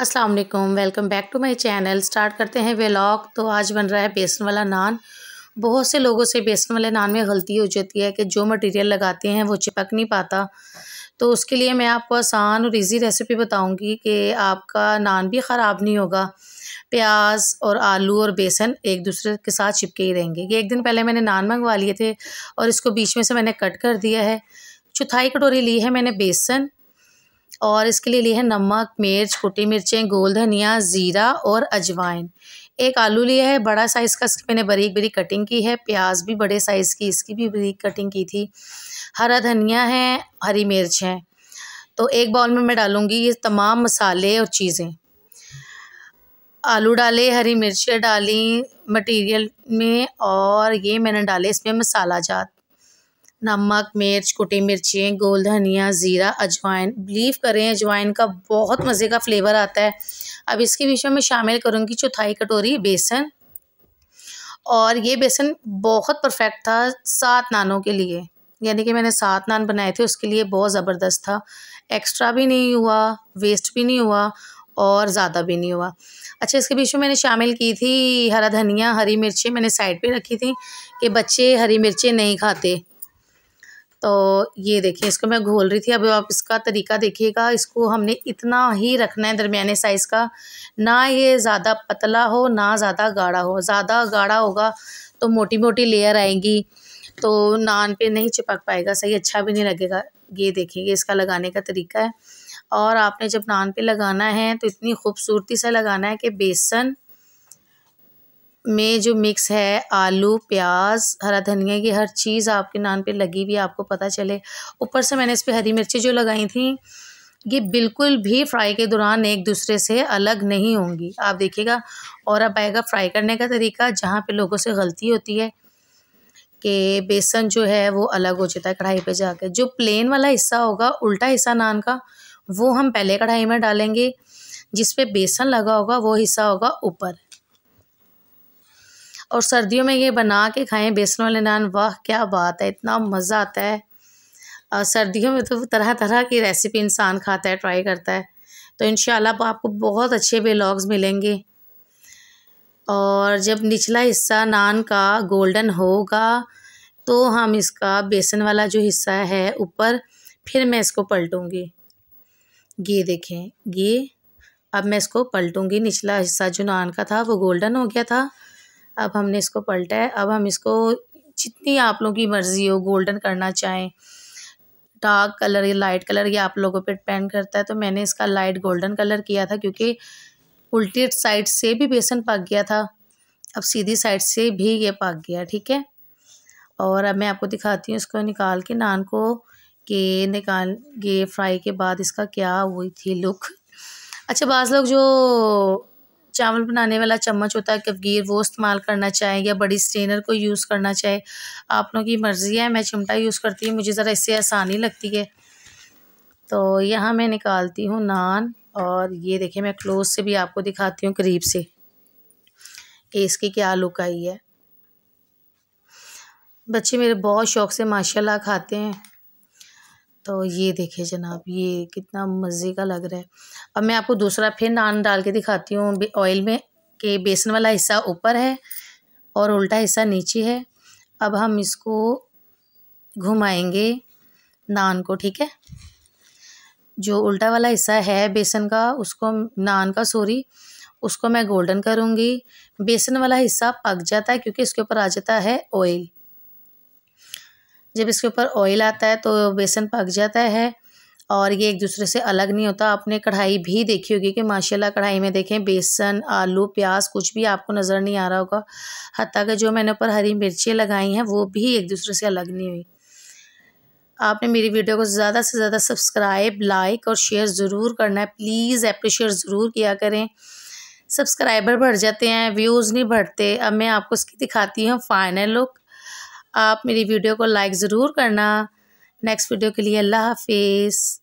अस्सलाम वालेकुम welcome back to my channel start करते हैं व्लॉग तो आज बन रहा है बेसन वाला नान बहुत से लोगों से बेसन वाले नान में गलती हो जाती है कि जो मटेरियल लगाते हैं वो चिपक नहीं पाता तो उसके लिए मैं आपको आसान और इजी रेसिपी बताऊंगी कि आपका नान भी ख़राब नहीं होगा प्याज और आलू और बेसन एक दूसरे के साथ चिपके ही रहेंगे ये एक दिन पहले मैंने नान मंगवा लिए थे और इसको बीच में से मैंने कट कर दिया है चौथाई कटोरी ली है मैंने बेसन और इसके लिए लिए है नमक मिर्च कुटी मिर्चें गोल धनिया ज़ीरा और अजवाइन एक आलू लिया है बड़ा साइज़ का इसकी मैंने बरीक बरीक कटिंग की है प्याज भी बड़े साइज़ की इसकी भी बरीक कटिंग की थी हरा धनिया है हरी मिर्च है तो एक बाउल में मैं डालूँगी ये तमाम मसाले और चीज़ें आलू डाले हरी मिर्चें डाली मटेरियल में और ये मैंने डाले इसमें मसाला जात नमक मिर्च कुटी मिर्चें गोल धनिया ज़ीरा अजवाइन बिलीव करें अजवाइन का बहुत मज़े का फ्लेवर आता है अब इसके बीच में मैं शामिल करूँगी चौथाई कटोरी बेसन और ये बेसन बहुत परफेक्ट था सात नानों के लिए यानी कि मैंने सात नान बनाए थे उसके लिए बहुत ज़बरदस्त था एक्स्ट्रा भी नहीं हुआ वेस्ट भी नहीं हुआ और ज़्यादा भी नहीं हुआ अच्छा इसके बीच में मैंने शामिल की थी हरा धनिया हरी मिर्चें मैंने साइड पे रखी थी कि बच्चे हरी मिर्चें नहीं खाते तो ये देखिए इसको मैं घोल रही थी अब आप इसका तरीका देखिएगा इसको हमने इतना ही रखना है दरमियाने साइज़ का ना ये ज़्यादा पतला हो ना ज़्यादा गाढ़ा हो ज़्यादा गाढ़ा होगा तो मोटी मोटी लेयर आएंगी तो नान पे नहीं चिपक पाएगा सही अच्छा भी नहीं लगेगा ये देखेंगे इसका लगाने का तरीका है और आपने जब नान पे लगाना है तो इतनी खूबसूरती से लगाना है कि बेसन में जो मिक्स है आलू प्याज हरा धनिया की हर चीज़ आपके नान पे लगी हुई आपको पता चले ऊपर से मैंने इस पर हरी मिर्ची जो लगाई थी ये बिल्कुल भी फ्राई के दौरान एक दूसरे से अलग नहीं होंगी आप देखिएगा और अब आएगा फ्राई करने का तरीका जहाँ पे लोगों से गलती होती है कि बेसन जो है वो अलग हो जाता है कढ़ाई पे जाके जो प्लेन वाला हिस्सा होगा उल्टा हिस्सा नान का वो हम पहले कढ़ाई में डालेंगे जिस पे बेसन लगा होगा वो हिस्सा होगा ऊपर और सर्दियों में ये बना के खाएं बेसन वाले नान वाह क्या बात है इतना मज़ा आता है और सर्दियों में तो तरह तरह की रेसिपी इंसान खाता है ट्राई करता है तो इन आपको बहुत अच्छे बेलॉग्स मिलेंगे और जब निचला हिस्सा नान का गोल्डन होगा तो हम इसका बेसन वाला जो हिस्सा है ऊपर फिर मैं इसको पलटूँगी ये देखें ये अब मैं इसको पलटूँगी निचला हिस्सा जो नान का था वो गोल्डन हो गया था अब हमने इसको पलटा है अब हम इसको जितनी आप लोगों की मर्ज़ी हो गोल्डन करना चाहें डार्क कलर या लाइट कलर ये आप लोगों पे डिपेंड करता है तो मैंने इसका लाइट गोल्डन कलर किया था क्योंकि उल्टी साइड से भी बेसन पक गया था अब सीधी साइड से भी ये पक गया ठीक है और अब मैं आपको दिखाती हूँ इसको निकाल के नान को के निकाल के फ्राई के बाद इसका क्या हुई थी लुक अच्छा बाज़ लोग जो चावल बनाने वाला चम्मच होता है कफगीर वो इस्तेमाल करना चाहें या बड़ी स्ट्रेनर को यूज़ करना चाहे आप लोगों की मर्ज़ी है मैं चिमटा यूज़ करती हूँ मुझे ज़रा इससे आसानी लगती है तो यहाँ मैं निकालती हूँ नान और ये देखिए मैं क्लोज से भी आपको दिखाती हूँ करीब से कि इसकी क्या लुक आई है बच्चे मेरे बहुत शौक़ से माशाल्लाह खाते हैं तो ये देखिए जनाब ये कितना मज़े का लग रहा है अब मैं आपको दूसरा फिर नान डाल के दिखाती हूँ ऑयल में कि बेसन वाला हिस्सा ऊपर है और उल्टा हिस्सा नीचे है अब हम इसको घुमाएंगे नान को ठीक है जो उल्टा वाला हिस्सा है बेसन का उसको नान का सॉरी उसको मैं गोल्डन करूँगी बेसन वाला हिस्सा पक जाता है क्योंकि इसके ऊपर आ जाता है ऑयल जब इसके ऊपर ऑयल आता है तो बेसन पक जाता है और ये एक दूसरे से अलग नहीं होता आपने कढ़ाई भी देखी होगी कि माशाल्लाह कढ़ाई में देखें बेसन आलू प्याज कुछ भी आपको नज़र नहीं आ रहा होगा हती कि जो मैंने ऊपर हरी मिर्चें लगाई हैं वो भी एक दूसरे से अलग नहीं हुई आपने मेरी वीडियो को ज़्यादा से ज़्यादा सब्सक्राइब लाइक और शेयर ज़रूर करना है प्लीज़ अप्रिशिएट ज़रूर किया करें सब्सक्राइबर बढ़ जाते हैं व्यूज़ नहीं बढ़ते अब मैं आपको इसकी दिखाती हूँ फाइनल लुक आप मेरी वीडियो को लाइक ज़रूर करना नेक्स्ट वीडियो के लिए अल्लाह हाफिज़